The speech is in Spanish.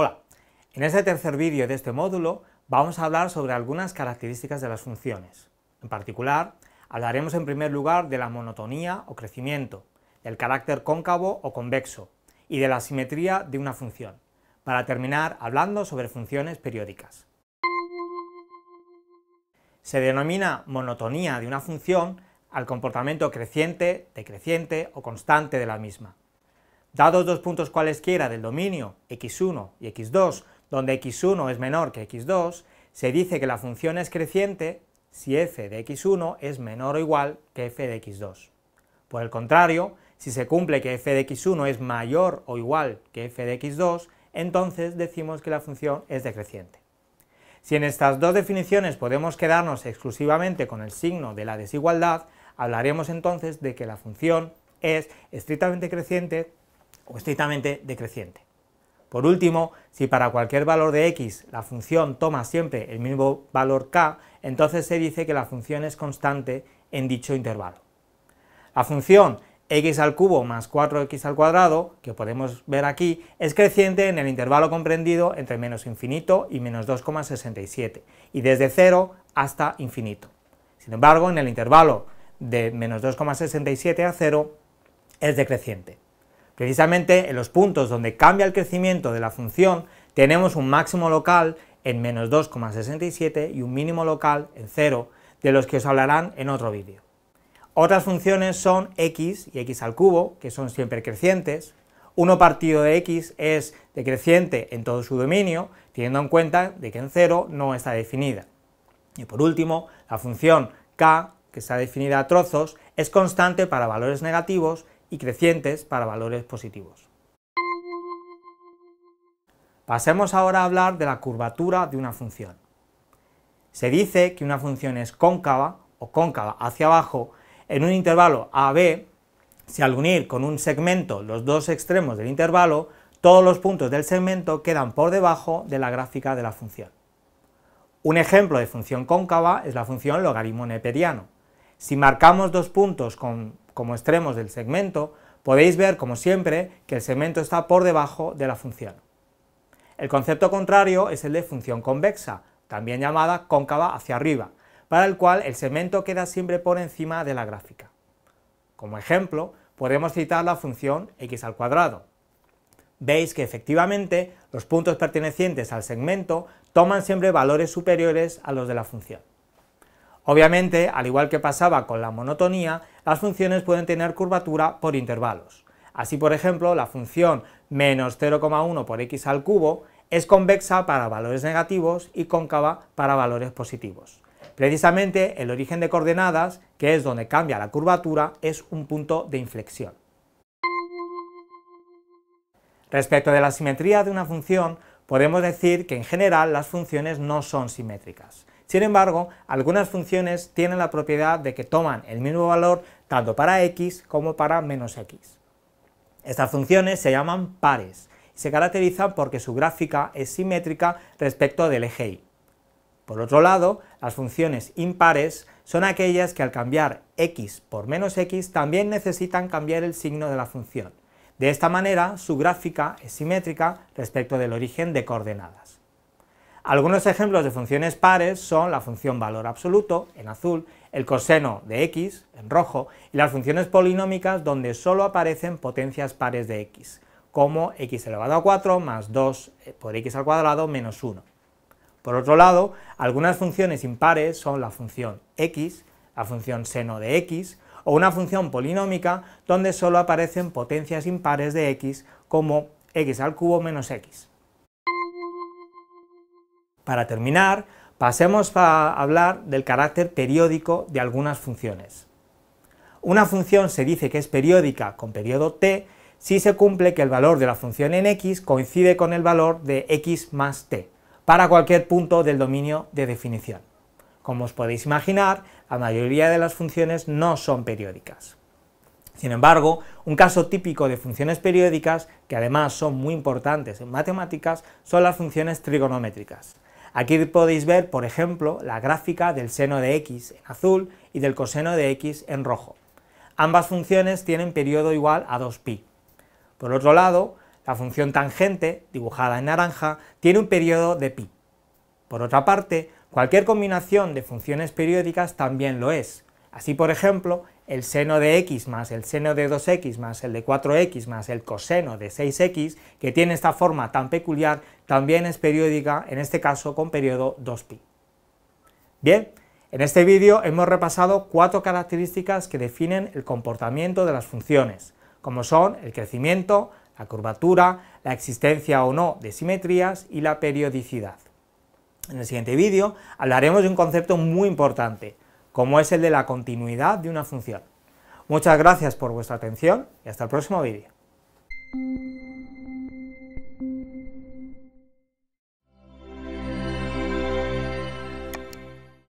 Hola, en este tercer vídeo de este módulo vamos a hablar sobre algunas características de las funciones. En particular, hablaremos en primer lugar de la monotonía o crecimiento, del carácter cóncavo o convexo y de la simetría de una función, para terminar hablando sobre funciones periódicas. Se denomina monotonía de una función al comportamiento creciente, decreciente o constante de la misma. Dados dos puntos cualesquiera del dominio x1 y x2, donde x1 es menor que x2, se dice que la función es creciente si f de x1 es menor o igual que f de x2. Por el contrario, si se cumple que f de x1 es mayor o igual que f de x2, entonces decimos que la función es decreciente. Si en estas dos definiciones podemos quedarnos exclusivamente con el signo de la desigualdad, hablaremos entonces de que la función es estrictamente creciente o estrictamente decreciente. Por último, si para cualquier valor de x la función toma siempre el mismo valor k, entonces se dice que la función es constante en dicho intervalo. La función x al cubo más 4x al cuadrado, que podemos ver aquí, es creciente en el intervalo comprendido entre menos infinito y menos 2,67, y desde 0 hasta infinito. Sin embargo, en el intervalo de menos 2,67 a 0 es decreciente. Precisamente en los puntos donde cambia el crecimiento de la función tenemos un máximo local en menos 2,67 y un mínimo local en 0, de los que os hablarán en otro vídeo. Otras funciones son x y x al cubo, que son siempre crecientes. 1 partido de x es decreciente en todo su dominio, teniendo en cuenta de que en 0 no está definida. Y por último, la función k, que está definida a trozos, es constante para valores negativos y crecientes para valores positivos. Pasemos ahora a hablar de la curvatura de una función. Se dice que una función es cóncava o cóncava hacia abajo en un intervalo A-B si al unir con un segmento los dos extremos del intervalo, todos los puntos del segmento quedan por debajo de la gráfica de la función. Un ejemplo de función cóncava es la función logaritmo neperiano. Si marcamos dos puntos con como extremos del segmento, podéis ver, como siempre, que el segmento está por debajo de la función. El concepto contrario es el de función convexa, también llamada cóncava hacia arriba, para el cual el segmento queda siempre por encima de la gráfica. Como ejemplo, podemos citar la función x al cuadrado. Veis que efectivamente los puntos pertenecientes al segmento toman siempre valores superiores a los de la función. Obviamente, al igual que pasaba con la monotonía, las funciones pueden tener curvatura por intervalos. Así, por ejemplo, la función menos 0,1 por x al cubo es convexa para valores negativos y cóncava para valores positivos. Precisamente el origen de coordenadas, que es donde cambia la curvatura, es un punto de inflexión. Respecto de la simetría de una función, podemos decir que en general las funciones no son simétricas. Sin embargo, algunas funciones tienen la propiedad de que toman el mismo valor tanto para x como para menos x. Estas funciones se llaman pares y se caracterizan porque su gráfica es simétrica respecto del eje y. Por otro lado, las funciones impares son aquellas que al cambiar x por menos x también necesitan cambiar el signo de la función. De esta manera, su gráfica es simétrica respecto del origen de coordenadas. Algunos ejemplos de funciones pares son la función valor absoluto, en azul, el coseno de x, en rojo, y las funciones polinómicas donde solo aparecen potencias pares de x, como x elevado a 4 más 2 eh, por x al cuadrado menos 1. Por otro lado, algunas funciones impares son la función x, la función seno de x, o una función polinómica donde solo aparecen potencias impares de x, como x al cubo menos x. Para terminar, pasemos a hablar del carácter periódico de algunas funciones. Una función se dice que es periódica con periodo t si se cumple que el valor de la función en x coincide con el valor de x más t, para cualquier punto del dominio de definición. Como os podéis imaginar, la mayoría de las funciones no son periódicas. Sin embargo, un caso típico de funciones periódicas, que además son muy importantes en matemáticas, son las funciones trigonométricas. Aquí podéis ver, por ejemplo, la gráfica del seno de x en azul y del coseno de x en rojo. Ambas funciones tienen periodo igual a 2pi. Por otro lado, la función tangente, dibujada en naranja, tiene un periodo de pi. Por otra parte, cualquier combinación de funciones periódicas también lo es. Así, por ejemplo, el seno de x más el seno de 2x más el de 4x más el coseno de 6x, que tiene esta forma tan peculiar, también es periódica, en este caso con periodo 2pi. Bien, en este vídeo hemos repasado cuatro características que definen el comportamiento de las funciones, como son el crecimiento, la curvatura, la existencia o no de simetrías y la periodicidad. En el siguiente vídeo hablaremos de un concepto muy importante, como es el de la continuidad de una función. Muchas gracias por vuestra atención y hasta el próximo vídeo.